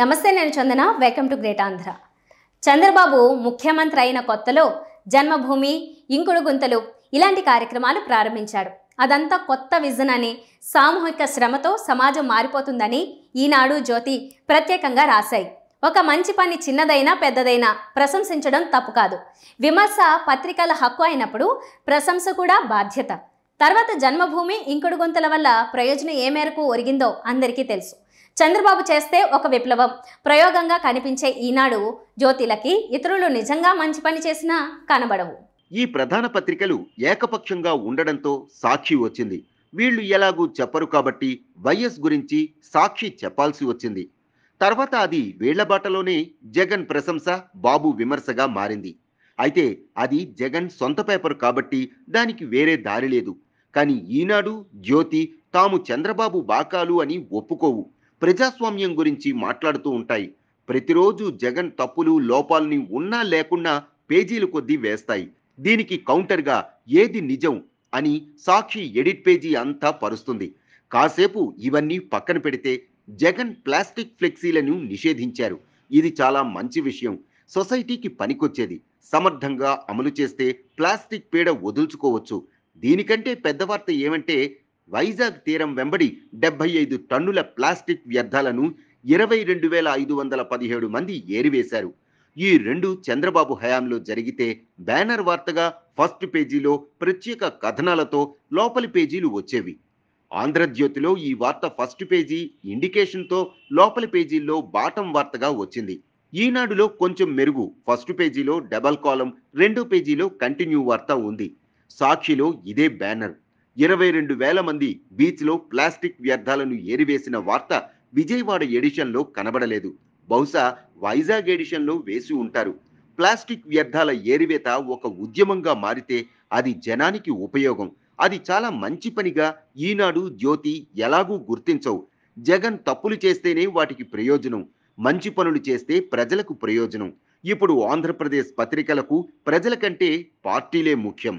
నమస్తే నేను Chandana welcome to great Andhra Chandrababu ముఖ్యమంత్రి అయిన కొత్తలో జన్మభూమి ఇంకుడు గుంతలు ఇలాంటి కార్యక్రమాలు ప్రారంభించాడు అదంతా కొత్త విజన్ అని సామూహిక శ్రమతో సమాజం మారిపోతుందని ఈనాడు జ్యోతి ప్రత్యేకంగా రాశాయి ఒక మంచి పని చిన్నదైనా పెద్దదైనా ప్రశంసించడం తప్పు కాదు విమర్శ పత్రికల హక్కు అయినప్పుడు ప్రశంస కూడా బాధ్యత తర్వాత జన్మభూమి ఇంకుడు గుంతల వల్ల ప్రయోజనం ఏ మేరకు ఒరిగిందో అందరికీ తెలుసు చంద్రబాబు చేస్తే ఒక విప్లవం ప్రయోగంగా కనిపించే ఈనాడు జ్యోతిలకి ఇతరులు నిజంగా మంచి పని చేసినా కనబడవు ఈ ప్రధాన పత్రికలు ఏకపక్షంగా ఉండడంతో సాక్షి వచ్చింది వీళ్ళు ఎలాగూ చెప్పరు కాబట్టి వైఎస్ గురించి సాక్షి చెప్పాల్సి వచ్చింది తర్వాత అది వీళ్లబాటలోనే జగన్ ప్రశంస బాబు విమర్శగా మారింది అయితే అది జగన్ సొంత పేపర్ కాబట్టి దానికి వేరే దారి లేదు కానీ ఈనాడు జ్యోతి తాము చంద్రబాబు బాకాలు అని ఒప్పుకోవు ప్రజాస్వామ్యం గురించి మాట్లాడుతూ ఉంటాయి ప్రతిరోజు జగన్ తప్పులు లోపాలని ఉన్నా లేకున్నా పేజీలు కొద్దీ వేస్తాయి దీనికి కౌంటర్గా ఏది నిజం అని సాక్షి ఎడిట్ పేజీ అంతా పరుస్తుంది కాసేపు ఇవన్నీ పక్కన పెడితే జగన్ ప్లాస్టిక్ ఫ్లెక్సీలను నిషేధించారు ఇది చాలా మంచి విషయం సొసైటీకి పనికొచ్చేది సమర్థంగా అమలు చేస్తే ప్లాస్టిక్ పీడ వదుల్చుకోవచ్చు దీనికంటే పెద్ద వార్త ఏమంటే వైజాగ్ తీరం వెంబడి డెబ్బై ఐదు టన్నుల ప్లాస్టిక్ వ్యర్థాలను ఇరవై రెండు వేల ఐదు వందల పదిహేడు మంది ఏరివేశారు ఈ రెండు చంద్రబాబు హయాంలో జరిగితే బ్యానర్ వార్తగా ఫస్ట్ పేజీలో ప్రత్యేక కథనాలతో లోపలి పేజీలు వచ్చేవి ఆంధ్రజ్యోతిలో ఈ వార్త ఫస్ట్ పేజీ ఇండికేషన్తో లోపలి పేజీల్లో బాటం వార్తగా వచ్చింది ఈనాడులో కొంచెం మెరుగు ఫస్ట్ పేజీలో డబల్ కాలం రెండో పేజీలో కంటిన్యూ వార్త ఉంది సాక్షిలో ఇదే బ్యానర్ ఇరవై రెండు వేల మంది బీచ్లో ప్లాస్టిక్ వ్యర్థాలను ఏరివేసిన వార్త విజయవాడ ఎడిషన్లో కనబడలేదు బహుశా వైజాగ్ ఎడిషన్లో వేసి ఉంటారు ప్లాస్టిక్ వ్యర్థాల ఏరివేత ఒక ఉద్యమంగా మారితే అది జనానికి ఉపయోగం అది చాలా మంచి పనిగా ఈనాడు జ్యోతి ఎలాగూ గుర్తించవు జగన్ తప్పులు చేస్తేనే వాటికి ప్రయోజనం మంచి పనులు చేస్తే ప్రజలకు ప్రయోజనం ఇప్పుడు ఆంధ్రప్రదేశ్ పత్రికలకు ప్రజల కంటే పార్టీలే ముఖ్యం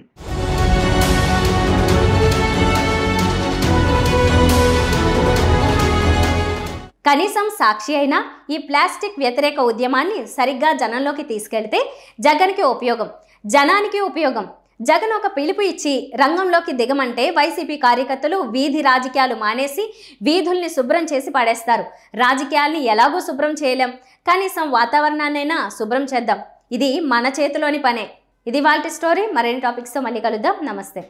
కనీసం సాక్షి అయినా ఈ ప్లాస్టిక్ వ్యతిరేక ఉద్యమాన్ని సరిగ్గా జనంలోకి తీసుకెళ్తే జగన్కి ఉపయోగం జనానికి ఉపయోగం జగన్ ఒక పిలుపు ఇచ్చి రంగంలోకి దిగమంటే వైసీపీ కార్యకర్తలు వీధి రాజకీయాలు మానేసి వీధుల్ని శుభ్రం చేసి పడేస్తారు రాజకీయాల్ని ఎలాగో శుభ్రం చేయలేం కనీసం వాతావరణాన్నైనా శుభ్రం చేద్దాం ఇది మన చేతిలోని పనే ఇది వాళ్ళ స్టోరీ మరిన్ని టాపిక్స్తో మళ్ళీ కలుద్దాం నమస్తే